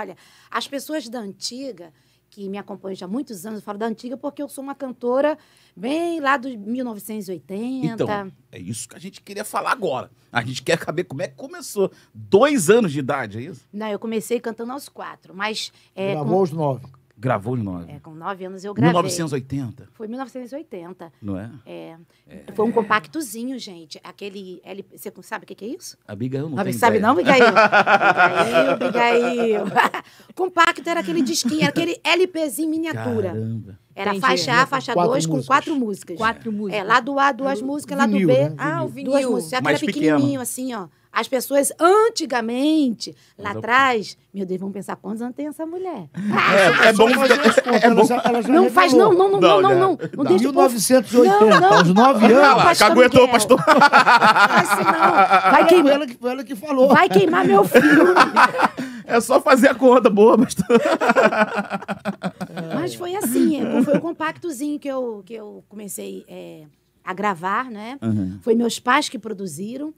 Olha, as pessoas da antiga que me acompanham já há muitos anos, eu falo da antiga porque eu sou uma cantora bem lá de 1980. Então, é isso que a gente queria falar agora. A gente quer saber como é que começou. Dois anos de idade, é isso? Não, eu comecei cantando aos quatro, mas... É, Gravou com... aos nove. Gravou em nove? É, com nove anos eu gravei. 1980? Foi 1980. Não é? É. é. Foi um compactozinho, gente. Aquele. L... Você sabe o que, que é isso? a não, não tem Sabe não, Abigail? Abigail, Abigail. Compacto era aquele disquinho, era aquele LPzinho miniatura. Caramba. Era Entendi. faixa A, faixa 2, com quatro músicas. Quatro músicas. É, lá do A, duas músicas, lá do B. Né? Ah, o vinil. Duas músicas. Aquele pequenininho, assim, ó. As pessoas, antigamente, lá atrás, meu Deus, vão pensar quantos anos tem essa mulher. É, ah, é bom fazer é Não faz, não, não, não, não, né? não, não. não, deixa 1980, aos 9 anos. Caguetou, pastor. Vai queimar. Ela, ela que falou. Vai queimar meu filho. É só fazer a conta, boa, pastor. Mas foi é. assim, é, foi o compactozinho que eu, que eu comecei é, a gravar, né? Uhum. Foi meus pais que produziram.